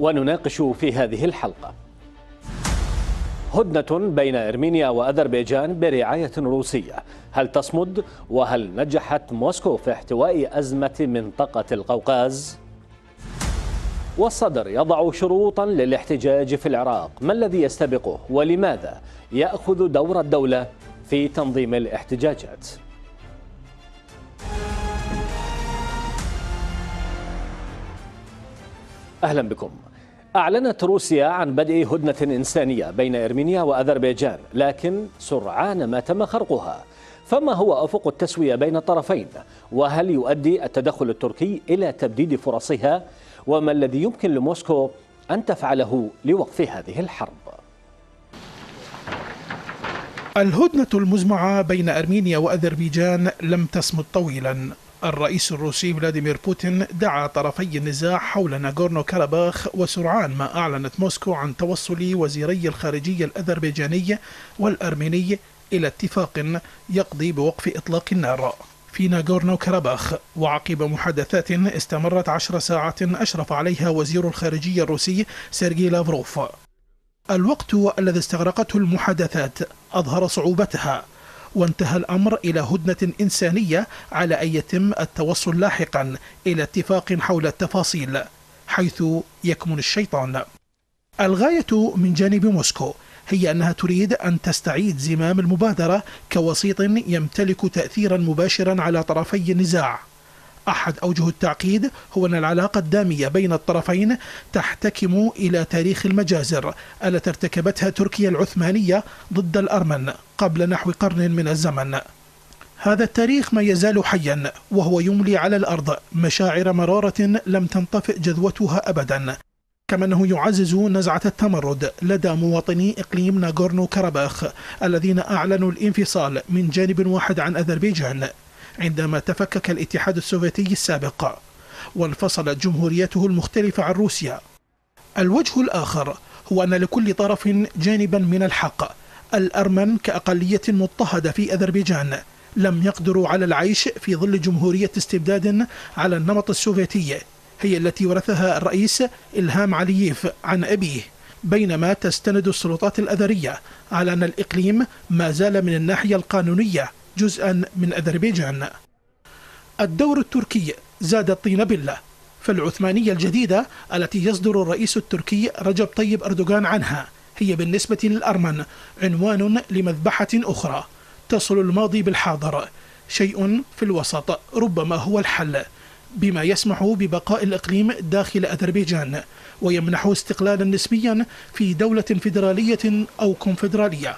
ونناقش في هذه الحلقة هدنة بين إرمينيا وأذربيجان برعاية روسية هل تصمد وهل نجحت موسكو في احتواء أزمة منطقة القوقاز؟ والصدر يضع شروطا للاحتجاج في العراق ما الذي يستبقه ولماذا يأخذ دور الدولة في تنظيم الاحتجاجات؟ أهلا بكم أعلنت روسيا عن بدء هدنة إنسانية بين إرمينيا وأذربيجان لكن سرعان ما تم خرقها فما هو أفق التسوية بين الطرفين وهل يؤدي التدخل التركي إلى تبديد فرصها وما الذي يمكن لموسكو أن تفعله لوقف هذه الحرب الهدنة المزمعة بين أرمينيا وأذربيجان لم تصمد طويلا الرئيس الروسي فلاديمير بوتين دعا طرفي النزاع حول ناغورنو كاراباخ وسرعان ما أعلنت موسكو عن توصل وزيري الخارجية الأذربيجاني والأرميني إلى اتفاق يقضي بوقف إطلاق النار في ناغورنو كاراباخ وعقب محادثات استمرت عشر ساعات أشرف عليها وزير الخارجية الروسي سيرجي لافروف الوقت الذي استغرقته المحادثات أظهر صعوبتها وانتهى الأمر إلى هدنة إنسانية على أن يتم التوصل لاحقا إلى اتفاق حول التفاصيل حيث يكمن الشيطان الغاية من جانب موسكو هي أنها تريد أن تستعيد زمام المبادرة كوسيط يمتلك تأثيرا مباشرا على طرفي النزاع أحد أوجه التعقيد هو أن العلاقة الدامية بين الطرفين تحتكم إلى تاريخ المجازر التي ارتكبتها تركيا العثمانية ضد الأرمن قبل نحو قرن من الزمن هذا التاريخ ما يزال حيا وهو يملي على الأرض مشاعر مرارة لم تنطفئ جذوتها أبدا كما أنه يعزز نزعة التمرد لدى مواطني إقليم ناغورنو كرباخ الذين أعلنوا الانفصال من جانب واحد عن أذربيجان عندما تفكك الاتحاد السوفيتي السابق وانفصلت جمهوريته المختلفة عن روسيا الوجه الآخر هو أن لكل طرف جانبا من الحق الأرمن كأقلية مضطهدة في أذربيجان لم يقدروا على العيش في ظل جمهورية استبداد على النمط السوفيتي هي التي ورثها الرئيس إلهام علييف عن أبيه بينما تستند السلطات الأذرية على أن الإقليم ما زال من الناحية القانونية جزءا من أذربيجان الدور التركي زاد الطين بله فالعثمانية الجديدة التي يصدر الرئيس التركي رجب طيب أردوغان عنها هي بالنسبة للأرمن عنوان لمذبحة أخرى تصل الماضي بالحاضر شيء في الوسط ربما هو الحل بما يسمح ببقاء الإقليم داخل أذربيجان ويمنح استقلالا نسبيا في دولة فيدرالية أو كونفدرالية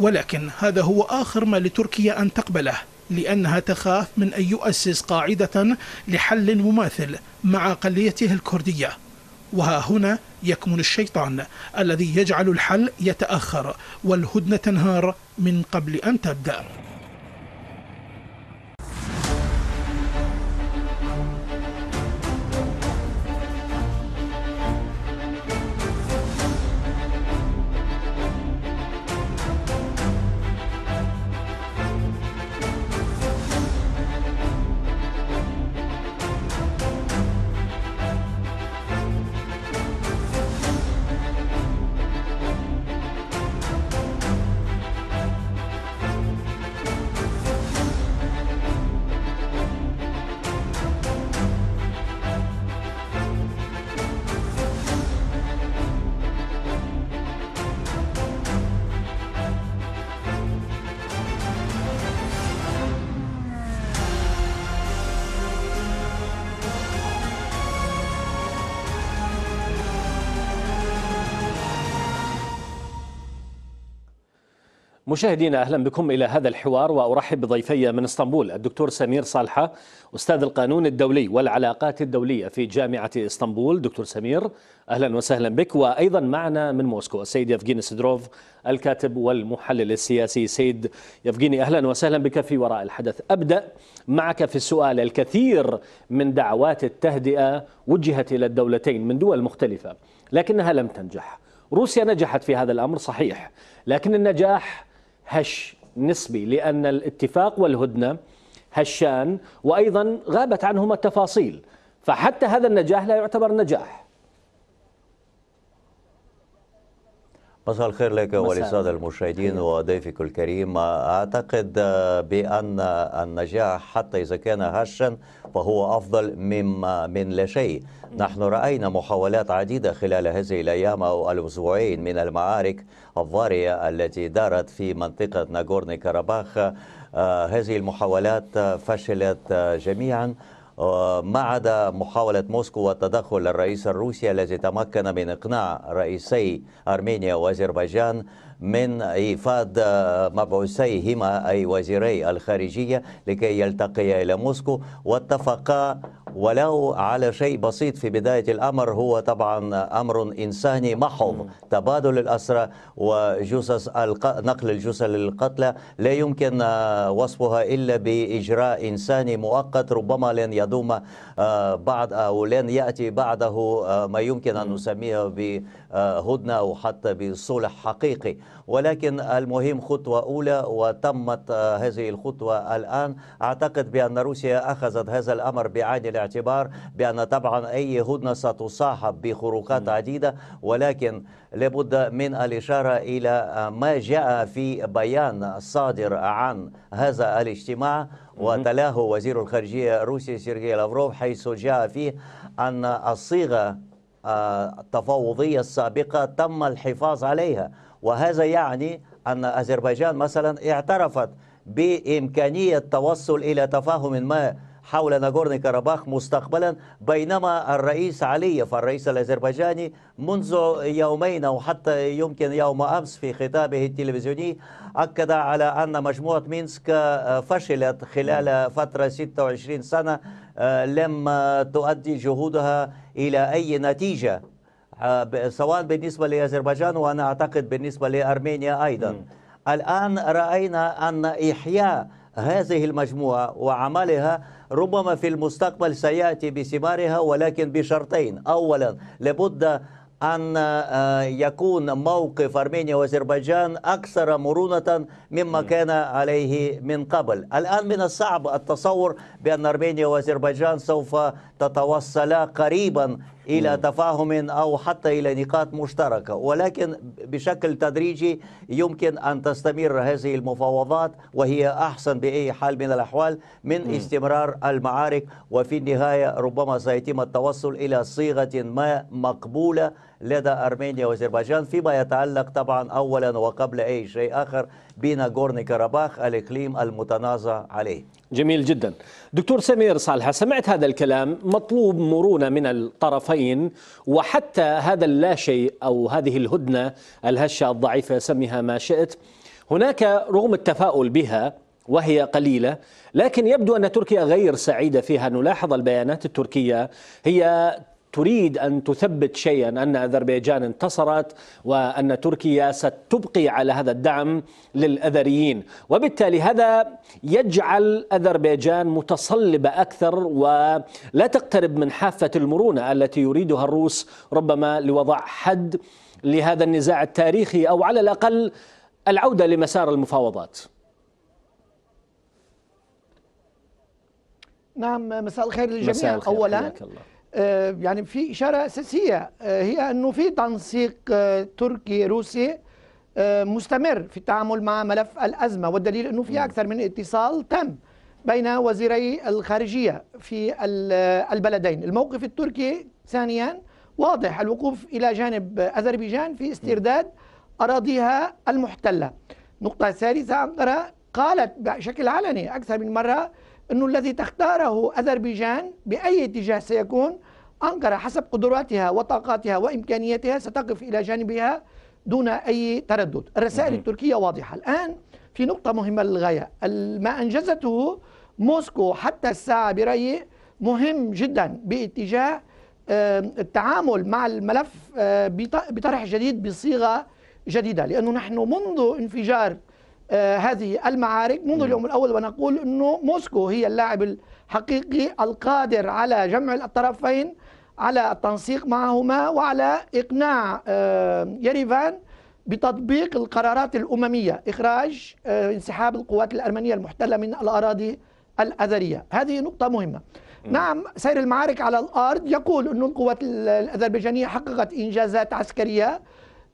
ولكن هذا هو آخر ما لتركيا أن تقبله لأنها تخاف من أن يؤسس قاعدة لحل مماثل مع أقليته الكردية وها هنا يكمن الشيطان الذي يجعل الحل يتأخر والهدنة تنهار من قبل أن تبدأ مشاهدينا اهلا بكم الى هذا الحوار وارحب بضيفي من اسطنبول الدكتور سمير صالحه استاذ القانون الدولي والعلاقات الدوليه في جامعه اسطنبول دكتور سمير اهلا وسهلا بك وايضا معنا من موسكو السيد يفغيني سيدروف الكاتب والمحلل السياسي سيد يفغيني اهلا وسهلا بك في وراء الحدث ابدا معك في السؤال الكثير من دعوات التهدئه وجهت الى الدولتين من دول مختلفه لكنها لم تنجح روسيا نجحت في هذا الامر صحيح لكن النجاح هش نسبي لأن الاتفاق والهدنة هشان وأيضا غابت عنهما التفاصيل فحتى هذا النجاح لا يعتبر نجاح مساء الخير لك وللساده المشاهدين وضيفك الكريم اعتقد بان النجاح حتى اذا كان هشا فهو افضل مما من لا شيء نحن راينا محاولات عديده خلال هذه الايام او الاسبوعين من المعارك الضاريه التي دارت في منطقه ناغورني كاراباخ آه، هذه المحاولات فشلت جميعا ما عدا محاولة موسكو والتدخل الرئيس الروسي الذي تمكن من إقناع رئيسي أرمينيا وأذربيجان من إيفاد مبعوثيهما أي وزيري الخارجية لكي يلتقيا إلى موسكو واتفقا ولو على شيء بسيط في بداية الأمر هو طبعا أمر إنساني محض تبادل الأسرى وجثث نقل الجثث للقتلى لا يمكن آه، وصفها إلا بإجراء إنساني مؤقت ربما لن يدوم آه، بعد أو لن يأتي بعده آه، ما يمكن أن نسميه بهدنة أو حتى بصلح حقيقي ولكن المهم خطوة أولى وتمت هذه الخطوة الآن أعتقد بأن روسيا أخذت هذا الأمر بعين الاعتبار باعتبار بأن طبعا أي هدنة ستصاحب بخروقات نعم. عديدة ولكن لابد من الإشارة إلى ما جاء في بيان صادر عن هذا الاجتماع وتلاه وزير الخارجية الروسي سيرجي لافروف حيث جاء فيه أن الصيغة آه، التفاوضية السابقة تم الحفاظ عليها وهذا يعني أن أذربيجان مثلا اعترفت بإمكانية توصل إلى تفاهم ما حول ناغورني كاراباخ مستقبلا بينما الرئيس عليف الرئيس الأذربيجاني منذ يومين أو حتى يمكن يوم أمس في خطابه التلفزيوني أكد على أن مجموعة مينسك فشلت خلال فترة 26 سنة آه، لم تؤدي جهودها إلى أي نتيجة آه، سواء بالنسبة لأذربيجان وأنا أعتقد بالنسبة لأرمينيا أيضا الآن رأينا أن إحياء هذه المجموعة وعملها ربما في المستقبل سيأتي بثمارها ولكن بشرطين أولا لابد أن آه، يكون موقف أرمينيا وأذربيجان أكثر مرونة مما كان عليه من قبل الآن من الصعب التصور بأن أرمينيا وأذربيجان سوف تتوصلا قريبا إلى نعم. تفاهم أو حتى إلى نقاط مشتركة ولكن بشكل تدريجي يمكن أن تستمر هذه المفاوضات وهي أحسن بأي حال من الأحوال من استمرار المعارك وفي النهاية ربما سيتم التوصل إلى صيغة ما مقبولة لدى أرمينيا وأذربيجان فيما يتعلق طبعا أولا وقبل أي شيء آخر بناغورني كرباخ الإقليم المتنازع عليه جميل جدا دكتور سمير صالحة سمعت هذا الكلام مطلوب مرونة من الطرفين وحتى هذا اللاشيء أو هذه الهدنة الهشة الضعيفة سميها ما شئت هناك رغم التفاؤل بها وهي قليلة لكن يبدو أن تركيا غير سعيدة فيها نلاحظ البيانات التركية هي تريد أن تثبت شيئا أن أذربيجان انتصرت وأن تركيا ستبقي على هذا الدعم للأذريين وبالتالي هذا يجعل أذربيجان متصلبة أكثر ولا تقترب من حافة المرونة التي يريدها الروس ربما لوضع حد لهذا النزاع التاريخي أو على الأقل العودة لمسار المفاوضات نعم مساء الخير للجميع مساء الخير. اولا آه، يعني في إشارة أساسية آه، هي أنه في تنسيق آه، تركي روسي مستمر في التعامل مع ملف الأزمة والدليل أنه في أكثر من اتصال تم بين وزيري الخارجية في البلدين الموقف التركي ثانيا واضح الوقوف إلى جانب أذربيجان في استرداد أراضيها المحتلة نقطة ثالثة أنقرة قالت بشكل علني أكثر من مرة أنه الذي تختاره أذربيجان بأي اتجاه سيكون أنقرة حسب قدراتها وطاقاتها وإمكانياتها ستقف إلى جانبها دون أي تردد الرسائل التركية واضحة الآن في نقطة مهمة للغاية ما أنجزته موسكو حتى الساعة برأيي مهم جدا باتجاه التعامل مع الملف آه، بطرح جديد بصيغة جديدة لأنه نحن منذ انفجار آه، هذه المعارك منذ نعم. اليوم الأول ونقول أنه موسكو هي اللاعب الحقيقي القادر على جمع الطرفين على التنسيق معهما وعلى إقناع آه، يريفان بتطبيق القرارات الأممية إخراج آه، انسحاب القوات الأرمنية المحتلة من الأراضي الأذرية هذه نقطة مهمة نعم. نعم سير المعارك على الأرض يقول أن القوات الأذربيجانية حققت إنجازات عسكرية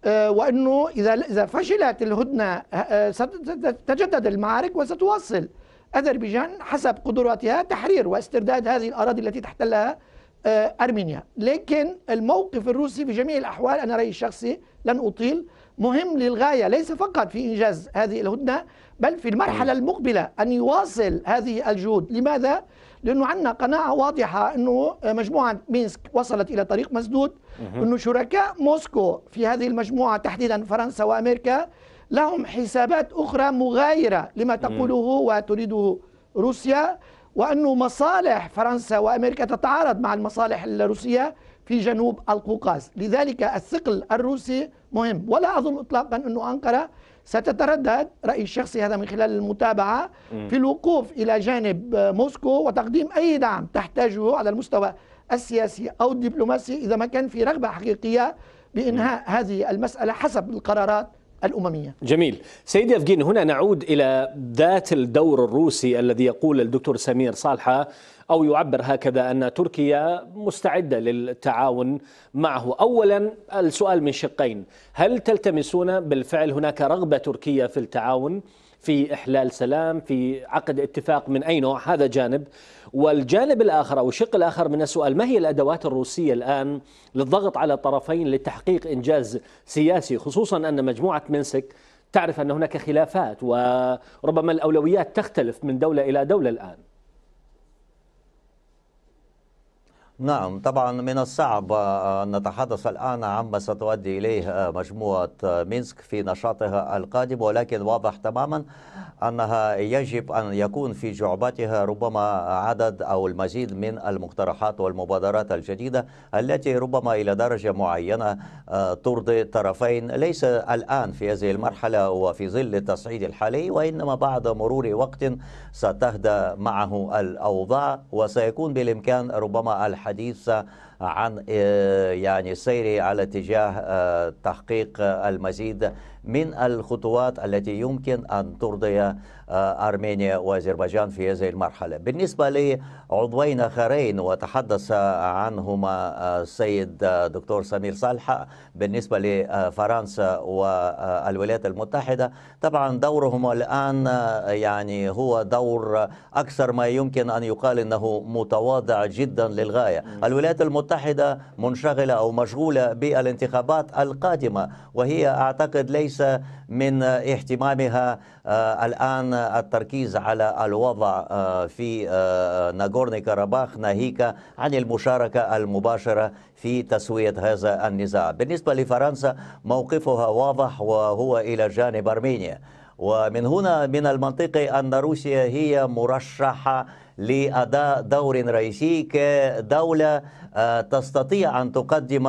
آه، وانه اذا اذا فشلت الهدنه آه، آه، ستتجدد المعارك وستواصل اذربيجان حسب قدراتها تحرير واسترداد هذه الاراضي التي تحتلها ارمينيا، لكن الموقف الروسي في جميع الاحوال انا رايي الشخصي لن اطيل مهم للغايه ليس فقط في انجاز هذه الهدنه بل في المرحله المقبله ان يواصل هذه الجهود، لماذا؟ لانه عندنا قناعه واضحه انه مجموعه مينسك وصلت الى طريق مسدود أنه شركاء موسكو في هذه المجموعة تحديدا فرنسا وأمريكا لهم حسابات أخرى مغايرة لما تقوله وتريده روسيا وأنه مصالح فرنسا وأمريكا تتعارض مع المصالح الروسية في جنوب القوقاز لذلك الثقل الروسي مهم ولا أظن إطلاقا أنه أنقرة ستتردد رأيي الشخصي هذا من خلال المتابعة في الوقوف إلى جانب موسكو وتقديم أي دعم تحتاجه على المستوى السياسي أو الدبلوماسي إذا ما كان في رغبة حقيقية بإنهاء هذه المسألة حسب القرارات الأممية جميل سيدي أفجين هنا نعود إلى ذات الدور الروسي الذي يقول الدكتور سمير صالحة أو يعبر هكذا أن تركيا مستعدة للتعاون معه أولا السؤال من شقين هل تلتمسون بالفعل هناك رغبة تركية في التعاون في إحلال سلام في عقد اتفاق من أي نوع هذا جانب والجانب الآخر أو الشق الآخر من السؤال ما هي الأدوات الروسية الآن للضغط على الطرفين لتحقيق إنجاز سياسي خصوصا أن مجموعة منسك تعرف أن هناك خلافات وربما الأولويات تختلف من دولة إلى دولة الآن نعم طبعا من الصعب آه، أن نتحدث الآن عما ستؤدي إليه آه، مجموعة آه، مينسك في نشاطها القادم ولكن واضح تماما أنها يجب أن يكون في جعبتها ربما عدد أو المزيد من المقترحات والمبادرات الجديدة التي ربما إلى درجة معينة ترضي الطرفين ليس الآن في هذه المرحلة وفي ظل التصعيد الحالي وإنما بعد مرور وقت ستهدى معه الأوضاع وسيكون بالإمكان ربما الحديث الحديث عن آه، يعني سيري على اتجاه آه، تحقيق آه، المزيد من الخطوات التي يمكن أن ترضي آه، أرمينيا وأذربيجان في هذه المرحلة بالنسبة لعضوين آخرين وتحدث عنهما آه، السيد آه، دكتور سمير صالحة بالنسبة لفرنسا والولايات المتحدة طبعا دورهم الآن يعني هو دور أكثر ما يمكن أن يقال أنه متواضع جدا للغاية الولايات المتحدة منشغلة أو مشغولة بالانتخابات القادمة وهي أعتقد ليس ليس من اهتمامها آه، الآن التركيز على الوضع آه، في آه، ناغورني كاراباخ ناهيك عن المشاركة المباشرة في تسوية هذا النزاع بالنسبة لفرنسا موقفها واضح وهو إلى جانب أرمينيا ومن هنا من المنطقي أن روسيا هي مرشحة لأداء دور رئيسي كدولة تستطيع أن تقدم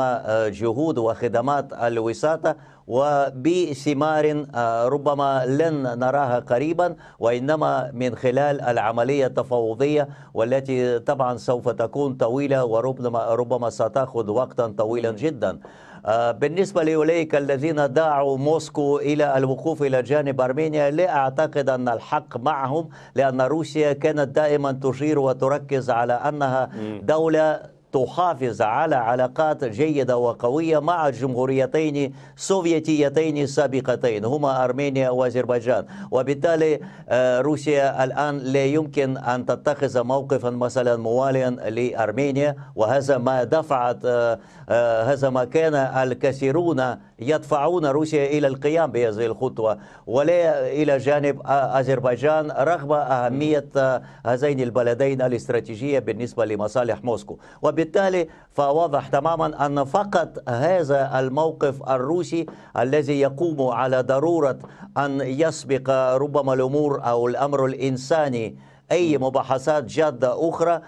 جهود وخدمات الوساطة وبثمار آه، ربما لن نراها قريبا وإنما من خلال العملية التفاوضية والتي طبعا سوف تكون طويلة وربما ربما ستأخذ وقتا طويلا جدا آه، بالنسبة لأولئك الذين دعوا موسكو إلى الوقوف إلى جانب أرمينيا لا أعتقد أن الحق معهم لأن روسيا كانت دائما تشير وتركز على أنها دولة تحافظ على علاقات جيدة وقوية مع الجمهوريتين السوفيتيتين السابقتين هما أرمينيا وأذربيجان وبالتالي آه، روسيا الآن لا يمكن أن تتخذ موقفا مثلا مواليا لأرمينيا وهذا ما دفعت آه، آه، هذا ما كان الكثيرون يدفعون روسيا إلى القيام بهذه الخطوة ولا إلى جانب أذربيجان رغم أهمية هذين البلدين الاستراتيجية بالنسبة لمصالح موسكو وب وبالتالي فواضح تماما أن فقط هذا الموقف الروسي الذي يقوم على ضرورة أن يسبق ربما الأمور أو الأمر الإنساني أي مباحثات جادة أخرى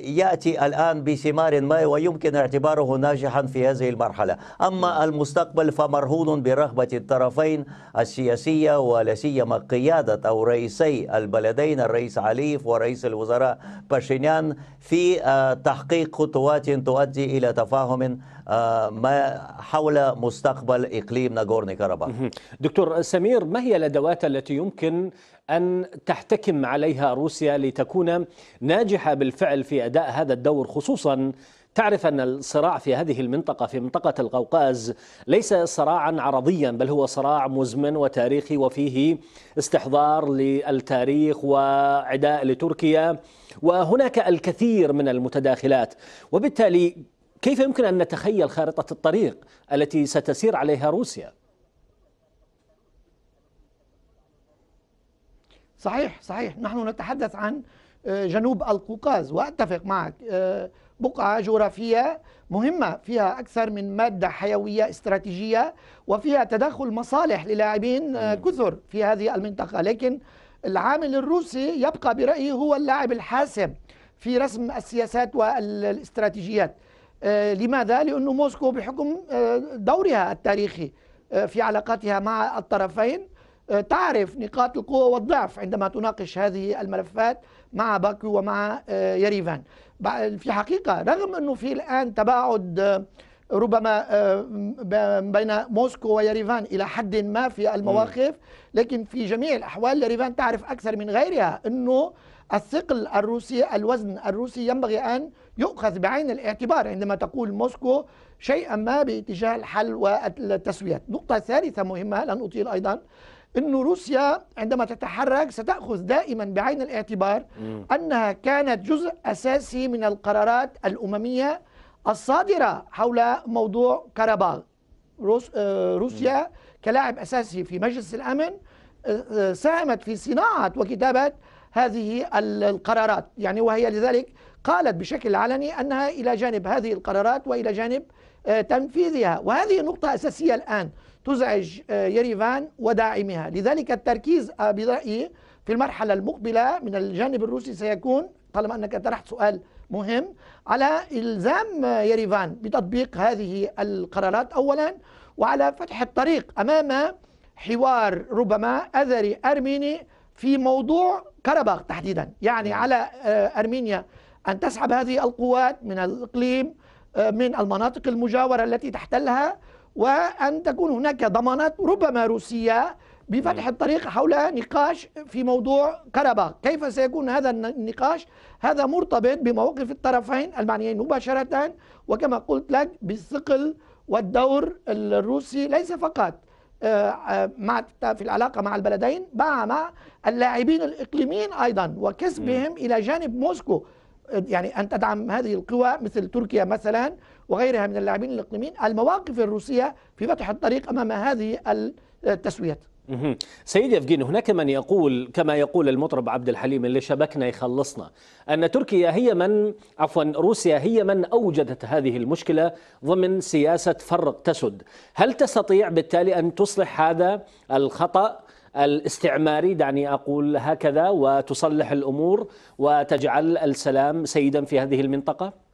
ياتي الان بثمار ما ويمكن اعتباره ناجحا في هذه المرحله، اما نعم. المستقبل فمرهون برغبه الطرفين السياسيه ولا سيما قياده او رئيسي البلدين الرئيس عليف ورئيس الوزراء باشينيان في آه، تحقيق خطوات تؤدي الى تفاهم آه، ما حول مستقبل اقليم ناغورني كاراباخ. دكتور سمير ما هي الادوات التي يمكن أن تحتكم عليها روسيا لتكون ناجحة بالفعل في أداء هذا الدور خصوصا تعرف أن الصراع في هذه المنطقة في منطقة القوقاز ليس صراعا عرضيا بل هو صراع مزمن وتاريخي وفيه استحضار للتاريخ وعداء لتركيا وهناك الكثير من المتداخلات وبالتالي كيف يمكن أن نتخيل خارطة الطريق التي ستسير عليها روسيا؟ صحيح صحيح نحن نتحدث عن آه، جنوب القوقاز وأتفق معك آه، بقعة جغرافية مهمة فيها أكثر من مادة حيوية استراتيجية وفيها تدخل مصالح للاعبين آه، كثر في هذه المنطقة لكن العامل الروسي يبقى برأيي هو اللاعب الحاسم في رسم السياسات والاستراتيجيات لماذا؟ لأن موسكو بحكم دورها التاريخي في علاقاتها مع الطرفين آه، تعرف نقاط القوة والضعف عندما تناقش هذه الملفات مع باكو ومع آه، يريفان في حقيقة رغم أنه في الآن تباعد آه، ربما بين موسكو ويريفان إلى حد ما في المواقف لكن في جميع الأحوال يريفان تعرف أكثر من غيرها أنه الثقل الروسي الوزن الروسي ينبغي أن يؤخذ بعين الاعتبار عندما تقول موسكو شيئا ما باتجاه الحل والتسويات نقطة ثالثة مهمة لن أطيل أيضا أن روسيا عندما تتحرك ستأخذ دائما بعين الاعتبار أنها كانت جزء أساسي من القرارات الأممية الصادرة حول موضوع كرباغ روس آه، روسيا كلاعب أساسي في مجلس الأمن آه، آه، ساهمت في صناعة وكتابة هذه القرارات يعني وهي لذلك قالت بشكل علني أنها إلى جانب هذه القرارات وإلى جانب تنفيذها وهذه نقطة أساسية الآن تزعج آه، يريفان وداعمها لذلك التركيز آه، برأيي في المرحلة المقبلة من الجانب الروسي سيكون طالما أنك طرحت سؤال مهم على إلزام آه، يريفان بتطبيق هذه القرارات أولا وعلى فتح الطريق أمام حوار ربما أذري أرميني في موضوع كرباخ تحديدا يعني نعم. على أرمينيا أن تسحب هذه القوات من الإقليم من المناطق المجاورة التي تحتلها وأن تكون هناك ضمانات ربما روسية بفتح الطريق حول نقاش في موضوع كربا كيف سيكون هذا النقاش هذا مرتبط بمواقف الطرفين المعنيين مباشرة وكما قلت لك بالثقل والدور الروسي ليس فقط آه، آه، مع في العلاقة مع البلدين باع مع اللاعبين الإقليميين أيضا وكسبهم إلى جانب موسكو يعني أن تدعم هذه القوى مثل تركيا مثلا وغيرها من اللاعبين الإقليميين المواقف الروسية في فتح الطريق أمام هذه التسويات سيد يفجين هناك من يقول كما يقول المطرب عبد الحليم اللي شبكنا يخلصنا أن تركيا هي من عفوا روسيا هي من أوجدت هذه المشكلة ضمن سياسة فرق تسد هل تستطيع بالتالي أن تصلح هذا الخطأ الاستعماري دعني أقول هكذا وتصلح الأمور وتجعل السلام سيدا في هذه المنطقة؟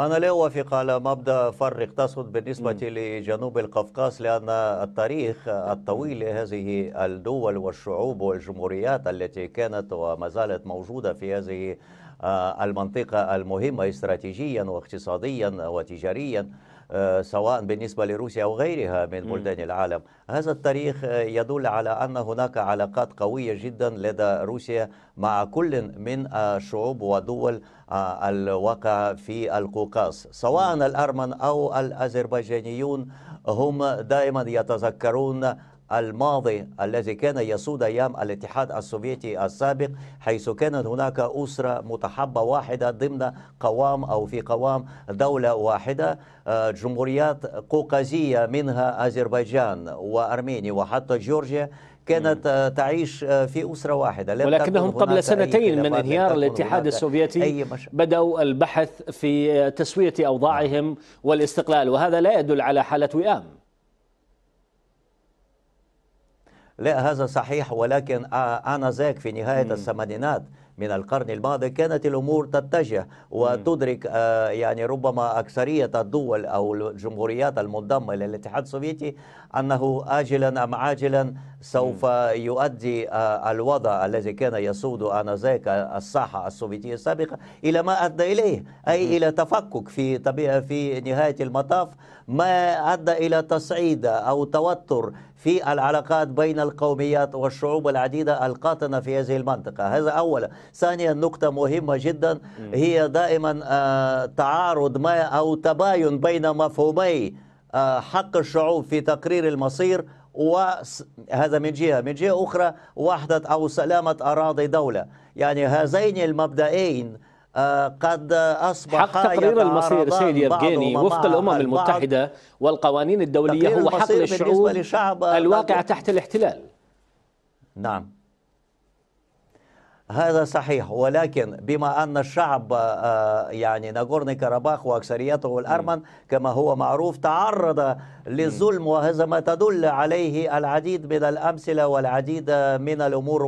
أنا لا أوافق على مبدأ فرق تسود بالنسبة م. لجنوب القفقاس لأن التاريخ الطويل لهذه الدول والشعوب والجمهوريات التي كانت وما زالت موجودة في هذه آه، المنطقة المهمة استراتيجيا واقتصاديا وتجاريا آه، سواء بالنسبة لروسيا أو غيرها من بلدان العالم هذا التاريخ آه، يدل على أن هناك علاقات قوية جدا لدى روسيا مع كل من الشعوب آه، ودول الواقع في القوقاز سواء الأرمن أو الأذربيجانيون هم دائما يتذكرون الماضي الذي كان يسود أيام الاتحاد السوفيتي السابق حيث كانت هناك أسرة متحبة واحدة ضمن قوام أو في قوام دولة واحدة آه، جمهوريات قوقازية منها أذربيجان وأرمينيا وحتى جورجيا كانت آه، تعيش آه، في أسرة واحدة ولكنهم قبل سنتين من انهيار الاتحاد السوفيتي بدأوا البحث في تسوية أوضاعهم نعم. والاستقلال وهذا لا يدل على حالة وئام لا هذا صحيح ولكن آنذاك في نهاية مم. الثمانينات من القرن الماضي كانت الامور تتجه وتدرك يعني ربما اكثريه الدول او الجمهوريات المنضمه الى الاتحاد السوفيتي انه اجلا ام عاجلا سوف يؤدي الوضع الذي كان يسود انذاك الساحه السوفيتيه السابقه الى ما ادى اليه اي الى تفكك في طبيعه في نهايه المطاف ما ادى الى تصعيد او توتر في العلاقات بين القوميات والشعوب العديدة القاطنة في هذه المنطقة هذا أولا ثانيا نقطة مهمة جدا هي دائما آه، تعارض ما أو تباين بين مفهومي آه، حق الشعوب في تقرير المصير وهذا من جهة من جهة أخرى وحدة أو سلامة أراضي دولة يعني هذين المبدئين قد أصبح حق تقرير المصير سيد يفغيني وفق الأمم المتحدة والقوانين الدولية هو حق للشعوب الواقع تحت الاحتلال نعم هذا صحيح ولكن بما أن الشعب آه، يعني ناغورني كاراباخ وأكثريته الأرمن كما هو معروف تعرض للظلم وهذا ما تدل عليه العديد من الأمثلة والعديد من الأمور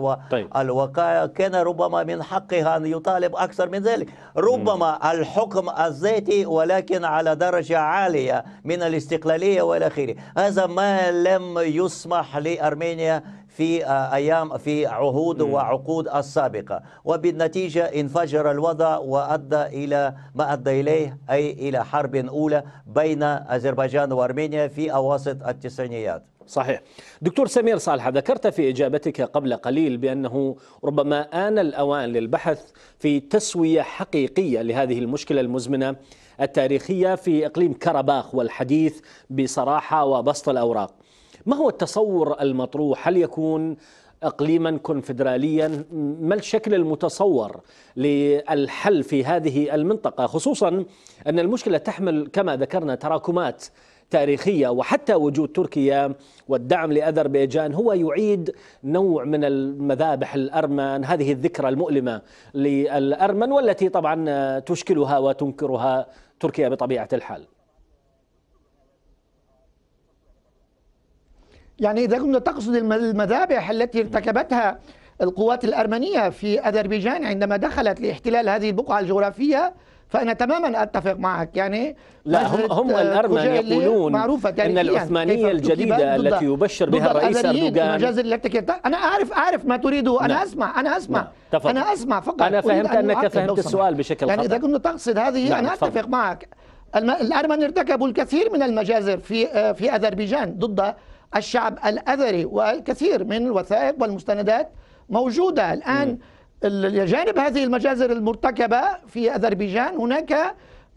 والوقاية طيب. كان ربما من حقها أن يطالب أكثر من ذلك ربما الحكم الذاتي ولكن على درجة عالية من الاستقلالية والى آخره هذا ما لم يسمح لأرمينيا في آه، أيام في عهود وعقود السابقة وبالنتيجة انفجر الوضع وأدى إلى ما أدى إليه أي إلى حرب أولى بين أذربيجان وأرمينيا في أواسط التسعينيات صحيح دكتور سمير صالح ذكرت في إجابتك قبل قليل بأنه ربما آن الأوان للبحث في تسوية حقيقية لهذه المشكلة المزمنة التاريخية في إقليم كرباخ والحديث بصراحة وبسط الأوراق ما هو التصور المطروح هل يكون اقليما كونفدراليا ما الشكل المتصور للحل في هذه المنطقه خصوصا ان المشكله تحمل كما ذكرنا تراكمات تاريخيه وحتى وجود تركيا والدعم لاذربيجان هو يعيد نوع من المذابح الارمن هذه الذكرى المؤلمه للارمن والتي طبعا تشكلها وتنكرها تركيا بطبيعه الحال يعني إذا كنت تقصد المذابح التي ارتكبتها القوات الأرمنية في أذربيجان عندما دخلت لاحتلال هذه البقعة الجغرافية فأنا تماما أتفق معك يعني لا هم, هم الأرمن يقولون معروفة أن العثمانية الجديدة التي يبشر بها الرئيس أردوغان أنا أعرف أعرف ما تريده أنا نعم. أسمع أنا أسمع نعم. أنا أسمع فقط أنا فهمت أنك فهمت السؤال بشكل يعني إذا كنت تقصد هذه نعم. أنا أتفق معك الأرمن ارتكبوا الكثير من المجازر في آه، في أذربيجان ضد الشعب الاذري والكثير من الوثائق والمستندات موجودة الآن جانب هذه المجازر المرتكبة في أذربيجان هناك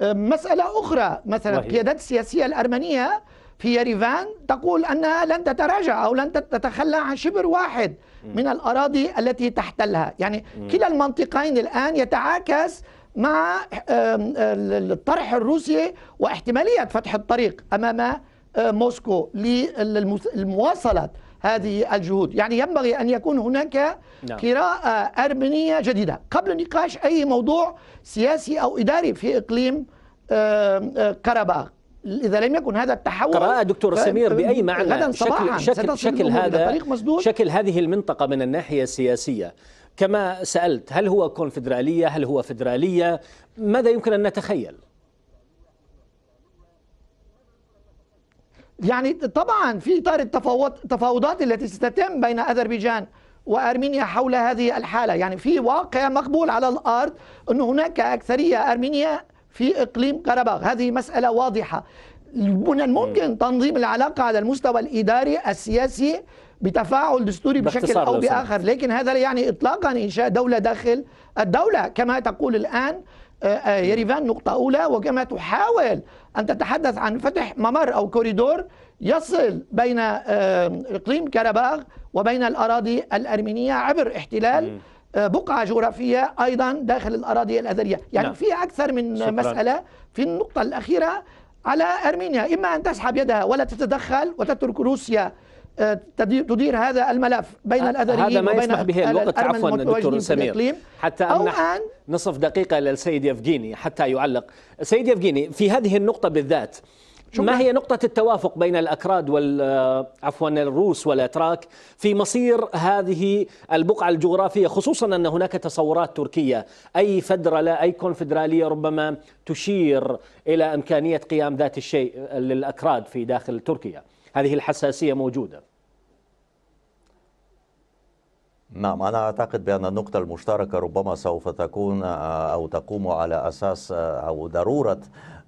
آه، مسألة أخرى مثلا القيادات السياسية الأرمنية في يريفان تقول أنها لن تتراجع أو لن تتخلى عن شبر واحد من الأراضي التي تحتلها يعني كلا المنطقين الآن يتعاكس مع الطرح الروسي واحتمالية فتح الطريق أمام آه، موسكو لمواصلة هذه الجهود يعني ينبغي أن يكون هناك نعم. قراءة أرمينية جديدة قبل نقاش أي موضوع سياسي أو إداري في إقليم آه، آه، كرباغ اذا لم يكن هذا التحول قراءه دكتور سمير باي معنى شكل شكل, شكل هذا شكل هذه المنطقه من الناحيه السياسيه كما سالت هل هو كونفدراليه هل هو فدراليه ماذا يمكن ان نتخيل يعني طبعا في إطار التفاوض التفاوضات التي ستتم بين أذربيجان وأرمينيا حول هذه الحالة يعني في واقع مقبول على الأرض أن هناك أكثرية أرمينية في إقليم قرباغ هذه مسألة واضحة من الممكن تنظيم العلاقة على المستوى الإداري السياسي بتفاعل دستوري بشكل أو بآخر لكن هذا لا يعني إطلاقا إنشاء دولة داخل الدولة كما تقول الآن آه، آه، يريفان نقطة أولى وكما تحاول أن تتحدث عن فتح ممر أو كوريدور يصل بين آه، إقليم كرباغ وبين الأراضي الأرمينية عبر احتلال بقعة جغرافية أيضا داخل الأراضي الأذرية يعني نعم. في أكثر من شكرا. مسألة في النقطة الأخيرة على أرمينيا إما أن تسحب يدها ولا تتدخل وتترك روسيا تدير هذا الملف بين الاذريين هذا ما يسمح به الوقت عفوا دكتور سمير حتى امنح أن نصف دقيقه للسيد يفجيني حتى يعلق سيد يفجيني في هذه النقطه بالذات ما هي نقطة التوافق بين الأكراد وال آه، عفوا الروس والأتراك في مصير هذه البقعة الجغرافية خصوصا أن هناك تصورات تركية أي فدرالة أي كونفدرالية ربما تشير إلى إمكانية قيام ذات الشيء للأكراد في داخل تركيا هذه الحساسية موجودة نعم أنا أعتقد بأن النقطة المشتركة ربما سوف تكون آه، أو تقوم على أساس آه، أو ضرورة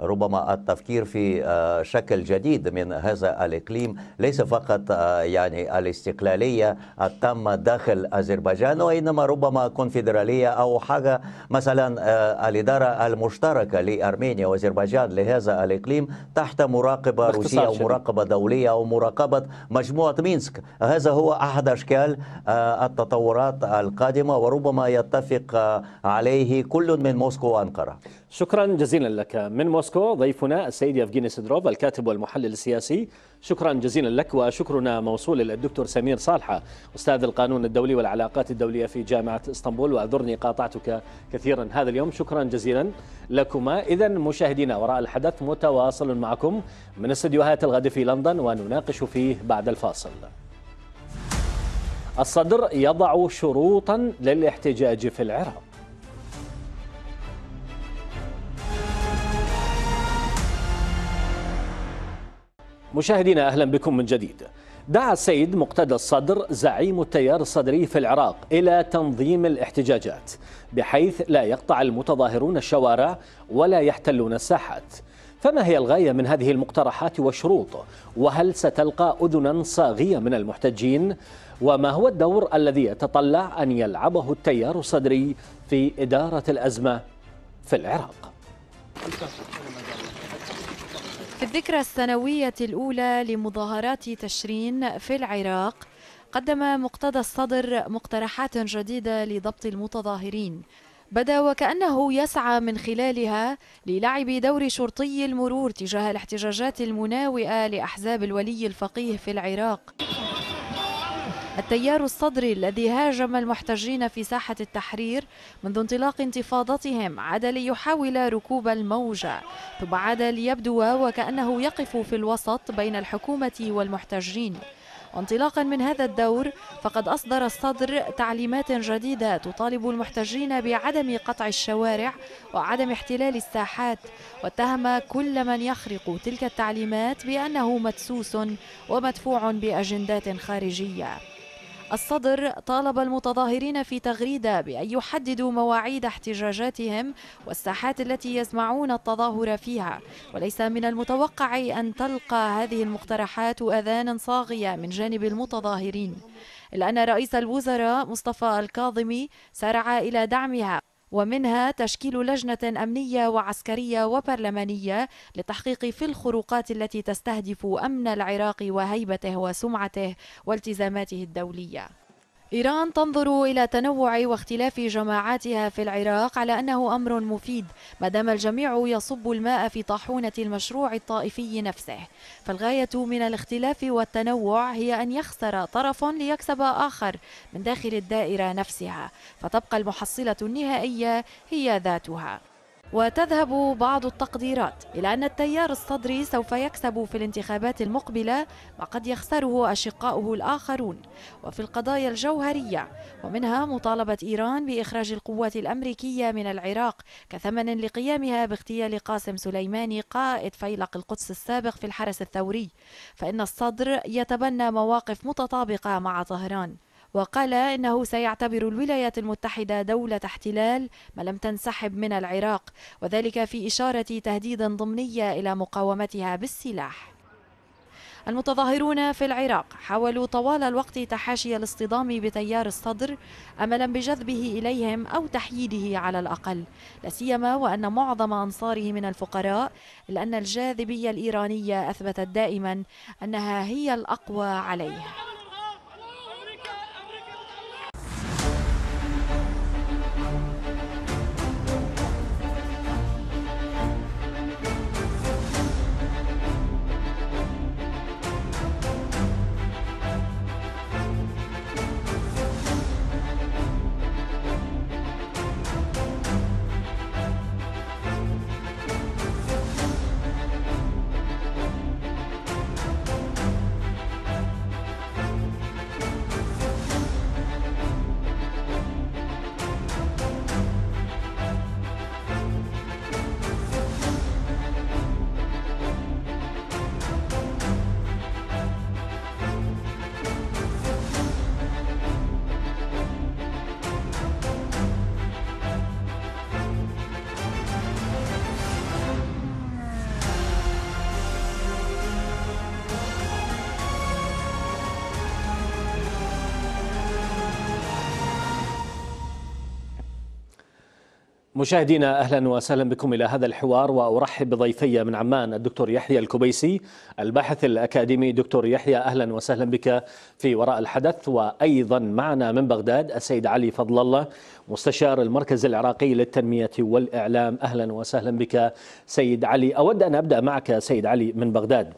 ربما التفكير في آه، شكل جديد من هذا الإقليم ليس فقط يعني الاستقلالية التامة داخل أذربيجان وإنما ربما كونفدرالية أو حاجة مثلا الإدارة المشتركة لأرمينيا وأذربيجان لهذا الإقليم تحت مراقبة روسية أو مراقبة دولية أو مراقبة مجموعة مينسك هذا هو أحد أشكال التطور التطورات القادمة وربما يتفق عليه كل من موسكو وأنقرة شكرا جزيلا لك من موسكو ضيفنا السيد يفجيني سيدروف الكاتب والمحلل السياسي شكرا جزيلا لك وشكرنا موصول للدكتور سمير صالحة أستاذ القانون الدولي والعلاقات الدولية في جامعة اسطنبول وأعذرني قاطعتك كثيرا هذا اليوم شكرا جزيلا لكما إذا مشاهدينا وراء الحدث متواصل معكم من استديوهات الغد في لندن ونناقش فيه بعد الفاصل الصدر يضع شروطا للاحتجاج في العراق مشاهدينا اهلا بكم من جديد. دعا السيد مقتدى الصدر زعيم التيار الصدري في العراق الى تنظيم الاحتجاجات بحيث لا يقطع المتظاهرون الشوارع ولا يحتلون الساحات. فما هي الغاية من هذه المقترحات والشروط وهل ستلقى أذنا صاغية من المحتجين وما هو الدور الذي يتطلع أن يلعبه التيار الصدري في إدارة الأزمة في العراق في الذكرى السنوية الأولى لمظاهرات تشرين في العراق قدم مقتدى الصدر مقترحات جديدة لضبط المتظاهرين بدا وكأنه يسعى من خلالها للعب دور شرطي المرور تجاه الاحتجاجات المناوئة لأحزاب الولي الفقيه في العراق التيار الصدري الذي هاجم المحتجين في ساحة التحرير منذ انطلاق انتفاضتهم عاد ليحاول ركوب الموجة ثم عاد ليبدو وكأنه يقف في الوسط بين الحكومة والمحتجين وانطلاقا من هذا الدور فقد أصدر الصدر تعليمات جديدة تطالب المحتجين بعدم قطع الشوارع وعدم احتلال الساحات واتهم كل من يخرق تلك التعليمات بأنه مدسوس ومدفوع بأجندات خارجية الصدر طالب المتظاهرين في تغريدة بأن يحددوا مواعيد احتجاجاتهم والساحات التي يسمعون التظاهر فيها وليس من المتوقع أن تلقى هذه المقترحات أذانا صاغية من جانب المتظاهرين إلا أن رئيس الوزراء مصطفى الكاظمي سارع إلى دعمها ومنها تشكيل لجنة أمنية وعسكرية وبرلمانية للتحقيق في الخروقات التي تستهدف أمن العراق وهيبته وسمعته والتزاماته الدولية إيران تنظر إلى تنوع واختلاف جماعاتها في العراق على أنه أمر مفيد ما دام الجميع يصب الماء في طاحونة المشروع الطائفي نفسه فالغاية من الاختلاف والتنوع هي أن يخسر طرف ليكسب آخر من داخل الدائرة نفسها فتبقى المحصلة النهائية هي ذاتها وتذهب بعض التقديرات إلى أن التيار الصدري سوف يكسب في الانتخابات المقبلة ما قد يخسره أشقاؤه الآخرون وفي القضايا الجوهرية ومنها مطالبة إيران بإخراج القوات الأمريكية من العراق كثمن لقيامها باغتيال قاسم سليماني قائد فيلق القدس السابق في الحرس الثوري فإن الصدر يتبنى مواقف متطابقة مع طهران وقال إنه سيعتبر الولايات المتحدة دولة احتلال ما لم تنسحب من العراق وذلك في إشارة تهديد ضمنية إلى مقاومتها بالسلاح المتظاهرون في العراق حاولوا طوال الوقت تحاشي الاصطدام بتيار الصدر املا بجذبه اليهم او تحييده على الاقل لا سيما وان معظم انصاره من الفقراء لان الجاذبيه الايرانيه اثبتت دائما انها هي الاقوى عليه مشاهدينا اهلا وسهلا بكم الى هذا الحوار وارحب بضيفي من عمان الدكتور يحيى الكبيسي الباحث الاكاديمي دكتور يحيى اهلا وسهلا بك في وراء الحدث وايضا معنا من بغداد السيد علي فضل الله مستشار المركز العراقي للتنميه والاعلام اهلا وسهلا بك سيد علي اود ان ابدا معك سيد علي من بغداد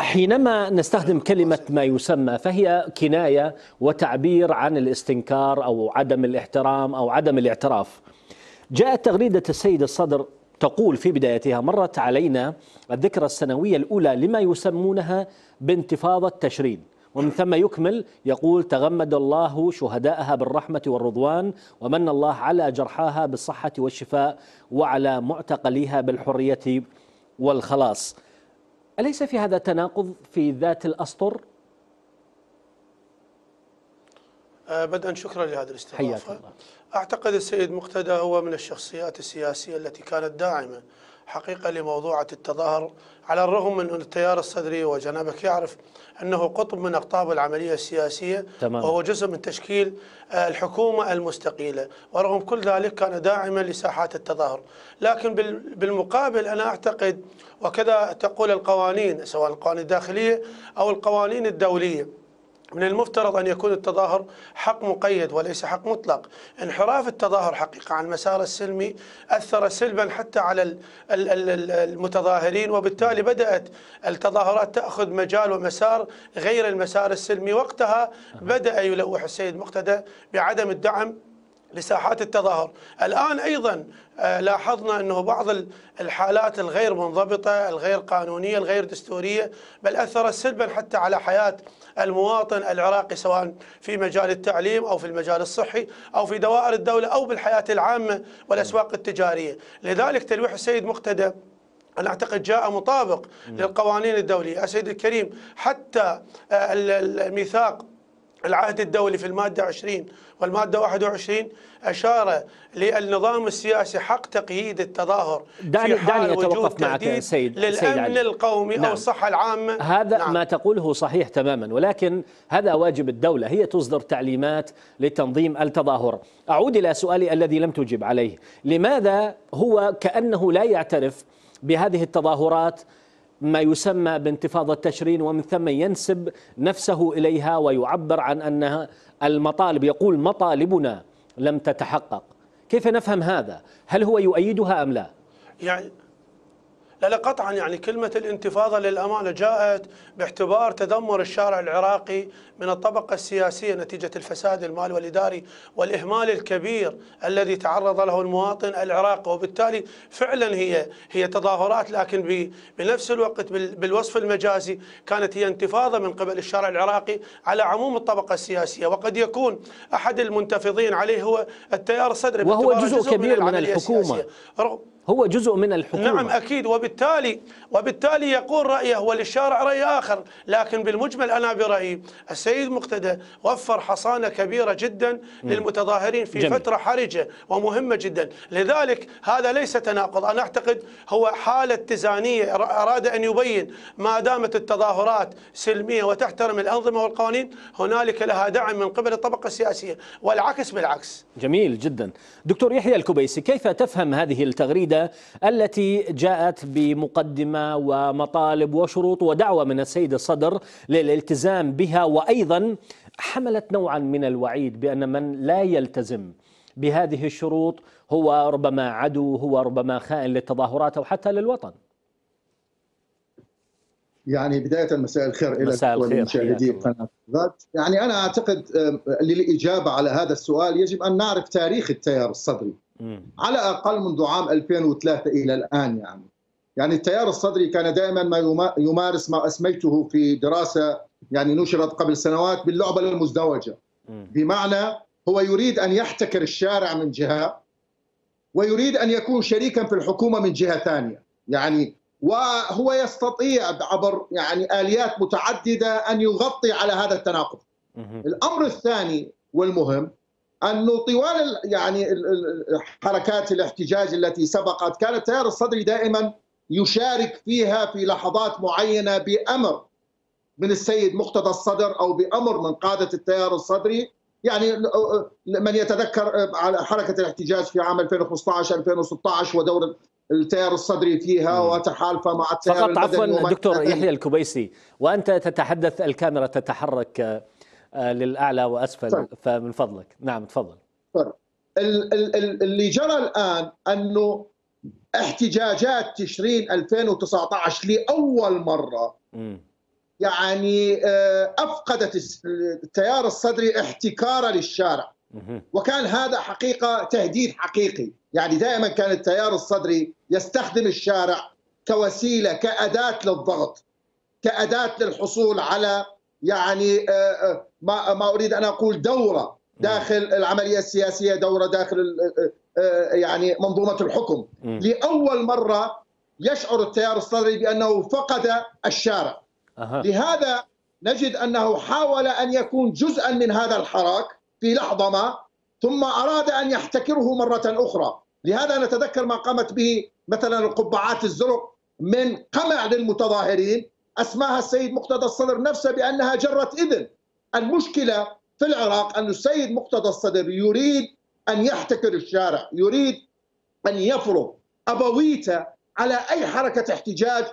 حينما نستخدم كلمة ما يسمى فهي كناية وتعبير عن الاستنكار أو عدم الاحترام أو عدم الاعتراف جاءت تغريدة السيد الصدر تقول في بدايتها مرت علينا الذكرى السنوية الأولى لما يسمونها بانتفاضة تشرين ومن ثم يكمل يقول تغمد الله شهداءها بالرحمة والرضوان ومن الله على جرحاها بالصحة والشفاء وعلى معتقليها بالحرية والخلاص أليس في هذا تناقض في ذات الأسطر؟ آه، بدءا شكرا لهذا الاستضافة أعتقد السيد مقتدى هو من الشخصيات السياسية التي كانت داعمة حقيقة لموضوعة التظاهر على الرغم من أن التيار الصدري وجنابك يعرف أنه قطب من أقطاب العملية السياسية تمام. وهو جزء من تشكيل آه، الحكومة المستقيلة ورغم كل ذلك كان داعما لساحات التظاهر لكن بالمقابل أنا أعتقد وكذا تقول القوانين سواء القوانين الداخلية أو القوانين الدولية من المفترض أن يكون التظاهر حق مقيد وليس حق مطلق انحراف التظاهر حقيقة عن المسار السلمي أثر سلبا حتى على المتظاهرين وبالتالي بدأت التظاهرات تأخذ مجال ومسار غير المسار السلمي وقتها بدأ يلوح السيد مقتدى بعدم الدعم لساحات التظاهر الآن أيضا آه، لاحظنا أنه بعض الحالات الغير منضبطة الغير قانونية الغير دستورية بل أثرت سلبا حتى على حياة المواطن العراقي سواء في مجال التعليم أو في المجال الصحي أو في دوائر الدولة أو بالحياة العامة والأسواق التجارية لذلك تلويح السيد مقتدى أنا أعتقد جاء مطابق للقوانين الدولية السيد الكريم حتى الميثاق العهد الدولي في المادة 20 والمادة 21 أشار للنظام السياسي حق تقييد التظاهر دعني, في حال دعني أتوقف معك سيد للأمن سيد القومي نعم. أو الصحة العامة هذا نعم. ما تقوله صحيح تماما ولكن هذا واجب الدولة هي تصدر تعليمات لتنظيم التظاهر أعود إلى سؤالي الذي لم تجب عليه لماذا هو كأنه لا يعترف بهذه التظاهرات ما يسمى بانتفاضة تشرين ومن ثم ينسب نفسه إليها ويعبر عن أنها المطالب يقول مطالبنا لم تتحقق كيف نفهم هذا هل هو يؤيدها أم لا يعني لا لا قطعا يعني كلمة الانتفاضة للأمانة جاءت باعتبار تدمر الشارع العراقي من الطبقة السياسية نتيجة الفساد المالي والإداري والإهمال الكبير الذي تعرض له المواطن العراقي وبالتالي فعلا هي هي تظاهرات لكن بنفس الوقت بالوصف المجازي كانت هي انتفاضة من قبل الشارع العراقي على عموم الطبقة السياسية وقد يكون أحد المنتفضين عليه هو التيار الصدري وهو جزء, جزء كبير من, من الحكومة السياسية. هو جزء من الحكومة نعم أكيد وبالتالي وبالتالي يقول رأيه وللشارع رأي آخر لكن بالمجمل أنا برأيي السيد مقتدى وفر حصانة كبيرة جدا للمتظاهرين في جميل. فترة حرجة ومهمة جدا لذلك هذا ليس تناقض أنا أعتقد هو حالة تزانية أراد أن يبين ما دامت التظاهرات سلمية وتحترم الأنظمة والقوانين هنالك لها دعم من قبل الطبقة السياسية والعكس بالعكس جميل جدا دكتور يحيى الكبيسي كيف تفهم هذه التغريدة التي جاءت بمقدمة ومطالب وشروط ودعوة من السيد الصدر للالتزام بها وأيضا حملت نوعا من الوعيد بأن من لا يلتزم بهذه الشروط هو ربما عدو هو ربما خائن للتظاهرات أو حتى للوطن يعني بداية مساء الخير إلى مشاهدي قناة يعني أنا أعتقد آه، للإجابة على هذا السؤال يجب أن نعرف تاريخ التيار الصدري على الاقل منذ عام 2003 الى الان يعني يعني التيار الصدري كان دائما ما يمارس ما اسميته في دراسه يعني نشرت قبل سنوات باللعبه المزدوجه بمعنى هو يريد ان يحتكر الشارع من جهه ويريد ان يكون شريكا في الحكومه من جهه ثانيه يعني وهو يستطيع عبر يعني اليات متعدده ان يغطي على هذا التناقض الامر الثاني والمهم انه طوال يعني حركات الاحتجاج التي سبقت كان التيار الصدري دائما يشارك فيها في لحظات معينه بامر من السيد مقتدى الصدر او بامر من قاده التيار الصدري يعني من يتذكر آه، على حركه الاحتجاج في عام 2015 2016 ودور التيار الصدري فيها وتحالف مع التيار فقط عفوا دكتور يحيى الكبيسي وانت تتحدث الكاميرا تتحرك آه، آه، للاعلى واسفل طيب. فمن فضلك نعم تفضل طيب. اللي جرى الان انه احتجاجات تشرين 2019 لاول مره يعني آه، افقدت التيار الصدري احتكاره للشارع وكان هذا حقيقه تهديد حقيقي يعني دائما كان التيار الصدري يستخدم الشارع كوسيله كاداه للضغط كاداه للحصول على يعني آه، آه، ما اريد ان اقول دوره داخل العمليه السياسيه دوره داخل آه، يعني منظومه الحكم لاول مره يشعر التيار الصدري بانه فقد الشارع لهذا نجد انه حاول ان يكون جزءا من هذا الحراك في لحظه ما ثم اراد ان يحتكره مره اخرى لهذا نتذكر ما قامت به مثلا القبعات الزرق من قمع للمتظاهرين أسماها السيد مقتدى الصدر نفسه بأنها جرة إذن المشكلة في العراق أن السيد مقتدى الصدر يريد أن يحتكر الشارع يريد أن يفرض أبويته على أي حركة احتجاج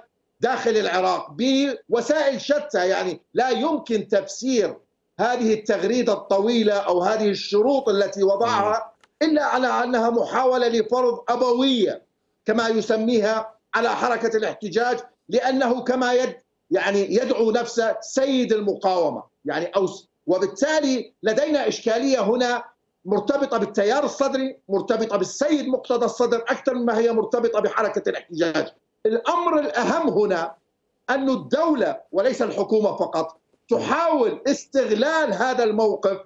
داخل العراق بوسائل شتى يعني لا يمكن تفسير هذه التغريدة الطويلة أو هذه الشروط التي وضعها إلا على أنها محاولة لفرض أبوية كما يسميها على حركة الاحتجاج لأنه كما يد يعني يدعو نفسه سيد المقاومه يعني او وبالتالي لدينا اشكاليه هنا مرتبطه بالتيار الصدري مرتبطه بالسيد مقتدى الصدر اكثر مما هي مرتبطه بحركه الاحتجاج الامر الاهم هنا ان الدوله وليس الحكومه فقط تحاول استغلال هذا الموقف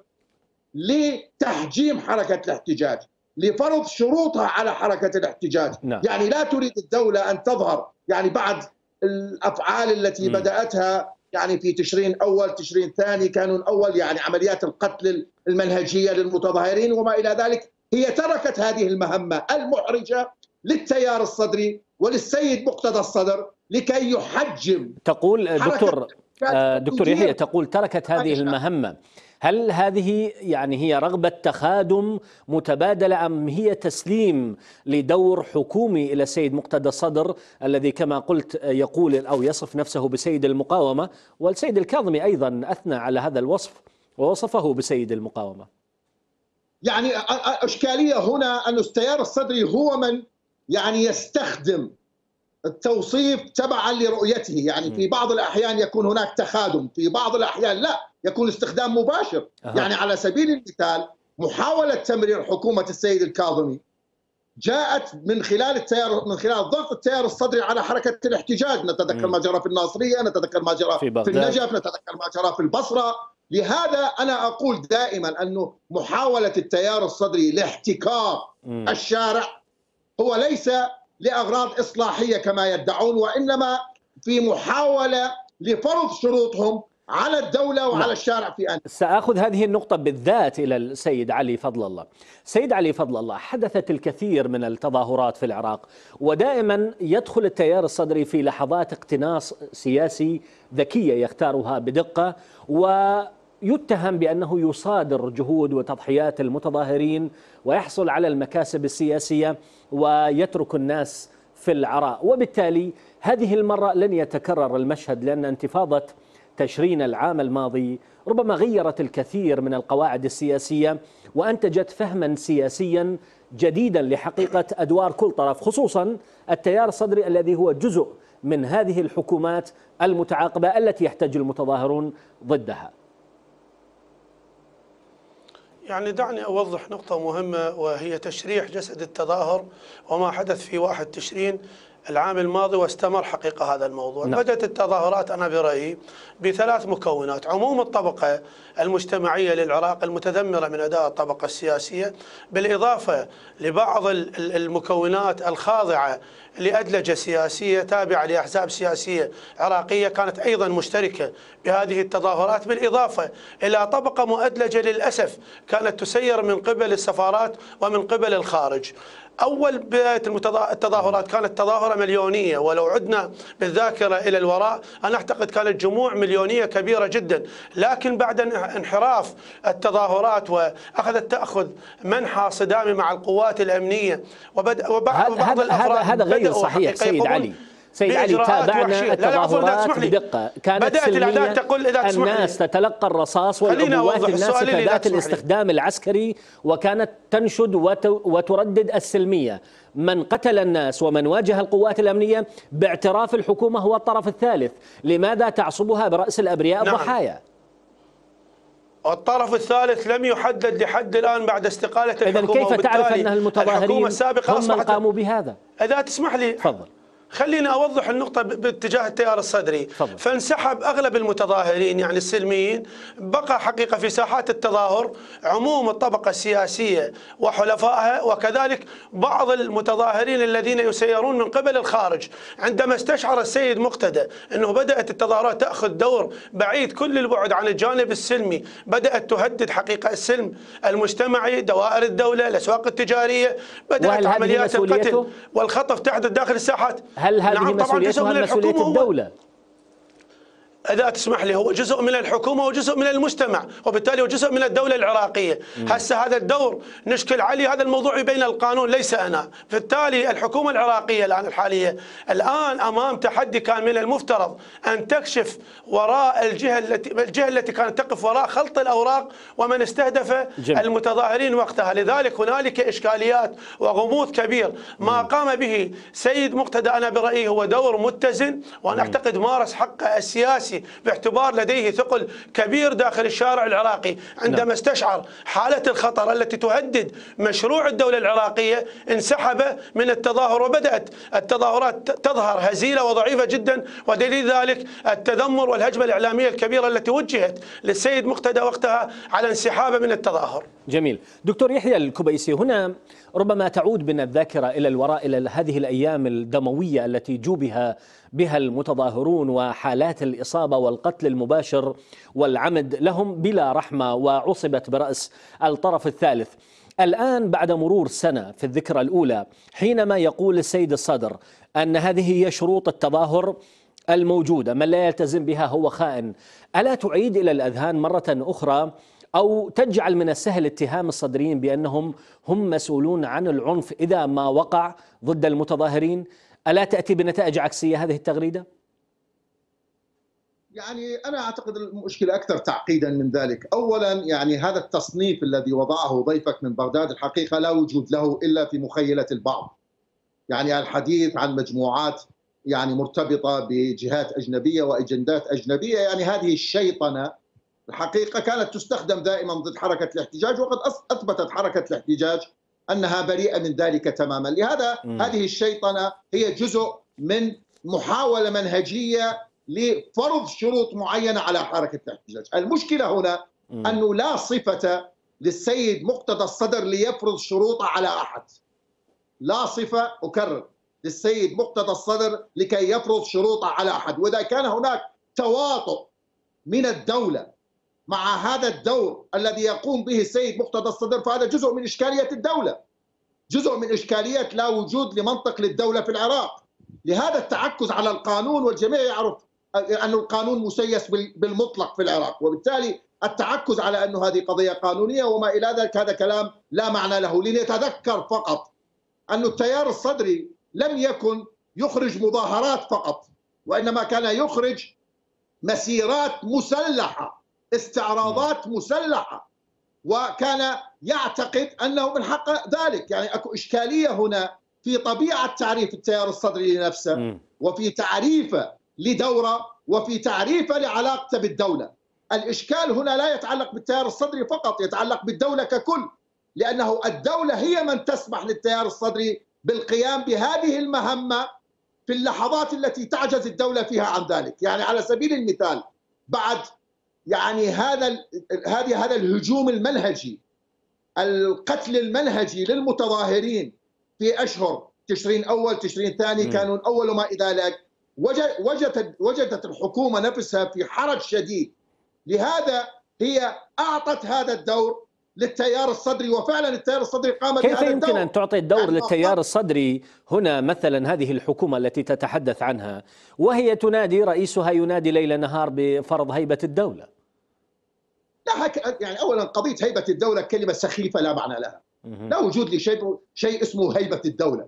لتحجيم حركه الاحتجاج لفرض شروطها على حركه الاحتجاج نعم. يعني لا تريد الدوله ان تظهر يعني بعد الافعال التي م. بداتها يعني في تشرين اول تشرين ثاني كانون اول يعني عمليات القتل المنهجيه للمتظاهرين وما الى ذلك هي تركت هذه المهمه المحرجه للتيار الصدري وللسيد مقتدى الصدر لكي يحجم تقول دكتور آه، دكتور يحيى تقول تركت هذه نعم. المهمه هل هذه يعني هي رغبة تخادم متبادلة أم هي تسليم لدور حكومي إلى السيد مقتدى الصدر الذي كما قلت يقول أو يصف نفسه بسيد المقاومة والسيد الكاظمي أيضا أثنى على هذا الوصف ووصفه بسيد المقاومة يعني إشكالية هنا أن استيار الصدري هو من يعني يستخدم التوصيف تبعا لرؤيته يعني في بعض الأحيان يكون هناك تخادم في بعض الأحيان لا يكون استخدام مباشر أه. يعني على سبيل المثال محاولة تمرير حكومة السيد الكاظمي جاءت من خلال التيار من خلال ضغط التيار الصدري على حركه الاحتجاج، نتذكر ما جرى في الناصريه، نتذكر ما جرى في, في النجف، نتذكر ما جرى في البصره، لهذا انا اقول دائما انه محاوله التيار الصدري لاحتكار الشارع هو ليس لاغراض اصلاحيه كما يدعون وانما في محاوله لفرض شروطهم على الدولة وعلى نعم. الشارع في أن سأخذ هذه النقطة بالذات إلى السيد علي فضل الله سيد علي فضل الله حدثت الكثير من التظاهرات في العراق ودائما يدخل التيار الصدري في لحظات اقتناص سياسي ذكية يختارها بدقة و يتهم بانه يصادر جهود وتضحيات المتظاهرين ويحصل على المكاسب السياسيه ويترك الناس في العراء وبالتالي هذه المره لن يتكرر المشهد لان انتفاضه تشرين العام الماضي ربما غيرت الكثير من القواعد السياسية وأنتجت فهما سياسيا جديدا لحقيقة أدوار كل طرف خصوصا التيار الصدري الذي هو جزء من هذه الحكومات المتعاقبة التي يحتج المتظاهرون ضدها يعني دعني أوضح نقطة مهمة وهي تشريح جسد التظاهر وما حدث في 1 تشرين العام الماضي واستمر حقيقة هذا الموضوع نعم. بدأت التظاهرات أنا برأيي بثلاث مكونات عموم الطبقة المجتمعية للعراق المتذمرة من أداء الطبقة السياسية بالإضافة لبعض المكونات الخاضعة لأدلجة سياسية تابعة لأحزاب سياسية عراقية كانت أيضا مشتركة بهذه التظاهرات بالإضافة إلى طبقة مؤدلجة للأسف كانت تسير من قبل السفارات ومن قبل الخارج أول بداية التظاهرات كانت تظاهرة مليونية ولو عدنا بالذاكرة إلى الوراء أنا أعتقد كانت جموع مليونية كبيرة جدا لكن بعد انحراف التظاهرات وأخذت تأخذ منحى صدامي مع القوات الأمنية وبعض هذا الأفراد هذا غير صحيح سيد علي سيد علي تابعنا التظاهرات بدقة كانت بدأت الأعداد تقول إذا تسمح الناس لي. تتلقى الرصاص والعبوات الناس ذات الاستخدام العسكري وكانت تنشد وتردد السلمية من قتل الناس ومن واجه القوات الأمنية باعتراف الحكومة هو الطرف الثالث لماذا تعصبها برأس الأبرياء نعم. الضحايا الطرف الثالث لم يحدد لحد الآن بعد استقالة الحكومة إذا كيف تعرف أن المتظاهرين هم من قاموا بهذا إذا تسمح لي تفضل خليني اوضح النقطه باتجاه التيار الصدري طبعا. فانسحب اغلب المتظاهرين يعني السلميين بقى حقيقه في ساحات التظاهر عموم الطبقه السياسيه وحلفائها وكذلك بعض المتظاهرين الذين يسيرون من قبل الخارج عندما استشعر السيد مقتدى انه بدات التظاهرات تاخذ دور بعيد كل البعد عن الجانب السلمي بدات تهدد حقيقه السلم المجتمعي دوائر الدوله الاسواق التجاريه بدات عمليات القتل والخطف تحدث داخل الساحات هل هذه نعم مسؤوليتها مسؤولية الدولة؟ اذا تسمح لي هو جزء من الحكومه وجزء من المجتمع وبالتالي هو جزء من الدوله العراقيه هسه هذا الدور نشكل عليه هذا الموضوع بين القانون ليس انا بالتالي الحكومه العراقيه الان الحاليه الان امام تحدي كان من المفترض ان تكشف وراء الجهه التي الجهه التي كانت تقف وراء خلط الاوراق ومن استهدف جميل. المتظاهرين وقتها لذلك هنالك اشكاليات وغموض كبير ما قام به سيد مقتدى انا برايي هو دور متزن وانا اعتقد مارس حقه السياسي السياسي باعتبار لديه ثقل كبير داخل الشارع العراقي عندما نعم. استشعر حالة الخطر التي تهدد مشروع الدولة العراقية انسحب من التظاهر وبدأت التظاهرات تظهر هزيلة وضعيفة جدا ودليل ذلك التذمر والهجمة الإعلامية الكبيرة التي وجهت للسيد مقتدى وقتها على انسحابه من التظاهر جميل دكتور يحيى الكبيسي هنا ربما تعود بنا الذاكرة إلى الوراء إلى هذه الأيام الدموية التي جوبها بها المتظاهرون وحالات الإصابة والقتل المباشر والعمد لهم بلا رحمة وعصبت برأس الطرف الثالث الآن بعد مرور سنة في الذكرى الأولى حينما يقول السيد الصدر أن هذه هي شروط التظاهر الموجودة من لا يلتزم بها هو خائن ألا تعيد إلى الأذهان مرة أخرى أو تجعل من السهل اتهام الصدريين بأنهم هم مسؤولون عن العنف إذا ما وقع ضد المتظاهرين ألا تأتي بنتائج عكسية هذه التغريدة؟ يعني أنا أعتقد المشكلة أكثر تعقيدا من ذلك أولا يعني هذا التصنيف الذي وضعه ضيفك من بغداد الحقيقة لا وجود له إلا في مخيلة البعض يعني الحديث عن مجموعات يعني مرتبطة بجهات أجنبية وأجندات أجنبية يعني هذه الشيطنة الحقيقة كانت تستخدم دائما ضد حركة الاحتجاج وقد أثبتت حركة الاحتجاج انها بريئه من ذلك تماما، لهذا م. هذه الشيطنه هي جزء من محاوله منهجيه لفرض شروط معينه على حركه الاحتجاج، المشكله هنا م. انه لا صفه للسيد مقتدى الصدر ليفرض شروطه على احد. لا صفه اكرر للسيد مقتدى الصدر لكي يفرض شروطه على احد، واذا كان هناك تواطؤ من الدوله مع هذا الدور الذي يقوم به السيد مقتدى الصدر فهذا جزء من إشكالية الدولة جزء من إشكالية لا وجود لمنطق للدولة في العراق لهذا التعكز على القانون والجميع يعرف أن القانون مسيس بالمطلق في العراق وبالتالي التعكز على أن هذه قضية قانونية وما إلى ذلك هذا كلام لا معنى له لنتذكر فقط أن التيار الصدري لم يكن يخرج مظاهرات فقط وإنما كان يخرج مسيرات مسلحة استعراضات مسلحه وكان يعتقد انه من حق ذلك يعني اكو اشكاليه هنا في طبيعه تعريف التيار الصدري لنفسه وفي تعريفه لدوره وفي تعريفه لعلاقته بالدوله الاشكال هنا لا يتعلق بالتيار الصدري فقط يتعلق بالدوله ككل لانه الدوله هي من تسمح للتيار الصدري بالقيام بهذه المهمه في اللحظات التي تعجز الدوله فيها عن ذلك يعني على سبيل المثال بعد يعني هذا هذه هذا الهجوم المنهجي القتل المنهجي للمتظاهرين في اشهر تشرين اول تشرين ثاني كانون اول وما الى ذلك وجدت وجدت الحكومه نفسها في حرج شديد لهذا هي اعطت هذا الدور للتيار الصدري وفعلا التيار الصدري قام كيف يمكن الدور. أن تعطي الدور للتيار الصدري هنا مثلا هذه الحكومة التي تتحدث عنها وهي تنادي رئيسها ينادي ليل نهار بفرض هيبة الدولة لا يعني اولا قضيه هيبه الدوله كلمه سخيفه لا معنى لها لا وجود لشيء شيء اسمه هيبه الدوله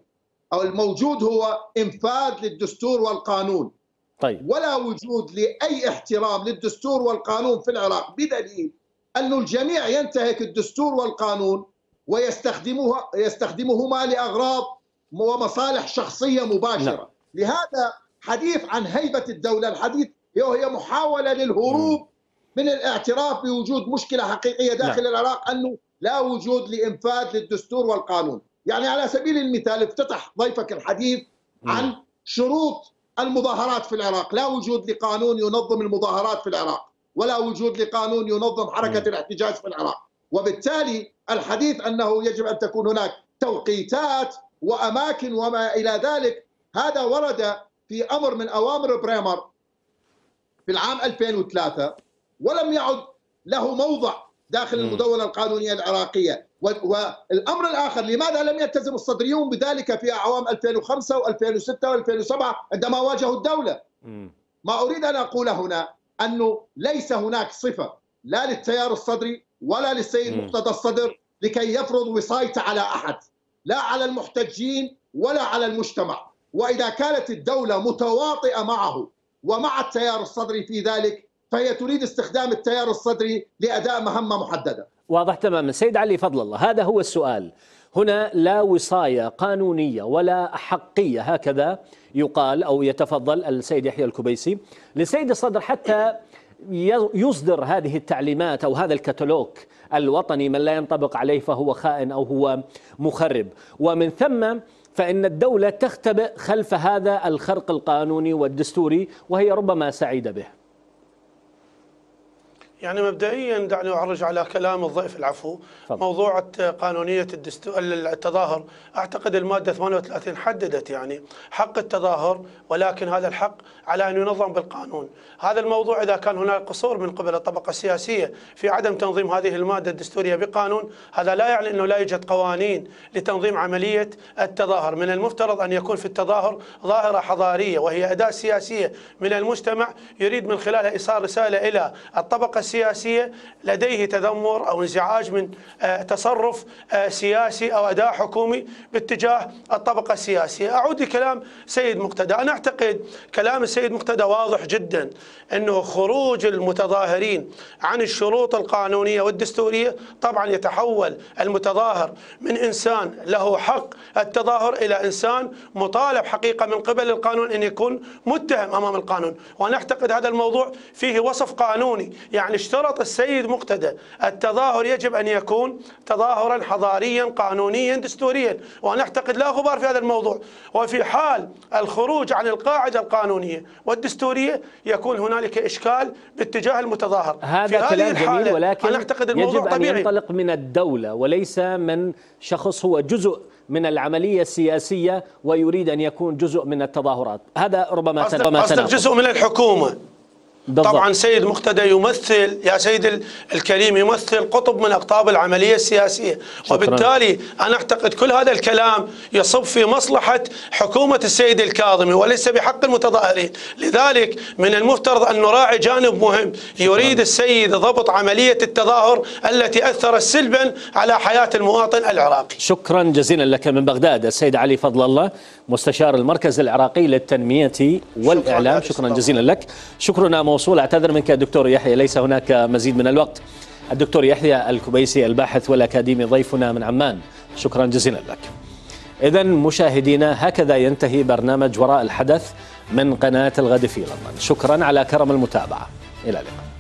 او الموجود هو انفاذ للدستور والقانون طيب ولا وجود لاي احترام للدستور والقانون في العراق بدليل أن الجميع ينتهك الدستور والقانون ويستخدموها يستخدمهما لأغراض ومصالح شخصية مباشرة لا. نعم. لهذا حديث عن هيبة الدولة الحديث هي محاولة للهروب من الاعتراف بوجود مشكله حقيقيه نعم. داخل لا. العراق انه لا وجود لانفاذ للدستور والقانون، يعني على سبيل المثال افتتح ضيفك الحديث نعم. عن شروط المظاهرات في العراق، لا وجود لقانون ينظم المظاهرات في العراق، ولا وجود لقانون ينظم حركه نعم. الاحتجاج في العراق، وبالتالي الحديث انه يجب ان تكون هناك توقيتات واماكن وما الى ذلك، هذا ورد في امر من اوامر بريمر في العام 2003 ولم يعد له موضع داخل المدونه القانونيه العراقيه والامر الاخر لماذا لم يلتزم الصدريون بذلك في اعوام 2005 و2006 و2007 عندما واجهوا الدوله ما اريد ان اقوله هنا انه ليس هناك صفه لا للتيار الصدري ولا للسيد مقتدى الصدر لكي يفرض وصايته على احد لا على المحتجين ولا على المجتمع واذا كانت الدوله متواطئه معه ومع التيار الصدري في ذلك فهي تريد استخدام التيار الصدري لاداء مهمه محدده. واضح تماما، سيد علي فضل الله هذا هو السؤال. هنا لا وصايه قانونيه ولا حقيه هكذا يقال او يتفضل السيد يحيى الكبيسي للسيد الصدر حتى يصدر هذه التعليمات او هذا الكتالوج الوطني من لا ينطبق عليه فهو خائن او هو مخرب ومن ثم فإن الدولة تختبئ خلف هذا الخرق القانوني والدستوري وهي ربما سعيدة به يعني مبدئيا دعني اعرج على كلام الضيف العفو طبعا. موضوع قانونيه الدستور التظاهر اعتقد الماده 38 حددت يعني حق التظاهر ولكن هذا الحق على ان ينظم بالقانون هذا الموضوع اذا كان هناك قصور من قبل الطبقه السياسيه في عدم تنظيم هذه الماده الدستوريه بقانون هذا لا يعني انه لا يوجد قوانين لتنظيم عمليه التظاهر من المفترض ان يكون في التظاهر ظاهره حضاريه وهي اداه سياسيه من المجتمع يريد من خلالها ايصال رساله الى الطبقه السياسية لديه تذمر أو انزعاج من آه، تصرف آه، سياسي أو أداء حكومي باتجاه الطبقة السياسية أعود لكلام سيد مقتدى أنا أعتقد كلام السيد مقتدى واضح جدا أنه خروج المتظاهرين عن الشروط القانونية والدستورية طبعا يتحول المتظاهر من إنسان له حق التظاهر إلى إنسان مطالب حقيقة من قبل القانون أن يكون متهم أمام القانون وأنا أعتقد هذا الموضوع فيه وصف قانوني يعني اشترط السيد مقتدى التظاهر يجب أن يكون تظاهرا حضاريا قانونيا دستوريا وأنا أعتقد لا غبار في هذا الموضوع وفي حال الخروج عن القاعدة القانونية والدستورية يكون هنالك إشكال باتجاه المتظاهر هذا في كلام جميل ولكن أنا أعتقد الموضوع يجب أن طبيعي. ينطلق من الدولة وليس من شخص هو جزء من العملية السياسية ويريد أن يكون جزء من التظاهرات هذا ربما أصدق, أصدق جزء من الحكومة بالضبط. طبعا سيد مقتدى يمثل يا سيد الكريم يمثل قطب من أقطاب العملية السياسية شكرا. وبالتالي أنا أعتقد كل هذا الكلام يصب في مصلحة حكومة السيد الكاظمي وليس بحق المتظاهرين لذلك من المفترض أن نراعي جانب مهم يريد شكرا. السيد ضبط عملية التظاهر التي أثرت سلبا على حياة المواطن العراقي شكرا جزيلا لك من بغداد السيد علي فضل الله مستشار المركز العراقي للتنمية والإعلام شكرا جزيلا لك شكرنا موصول أعتذر منك دكتور يحيى ليس هناك مزيد من الوقت الدكتور يحيى الكبيسي الباحث والأكاديمي ضيفنا من عمان شكرا جزيلا لك إذا مشاهدينا هكذا ينتهي برنامج وراء الحدث من قناة الغد في لندن شكرا على كرم المتابعة إلى اللقاء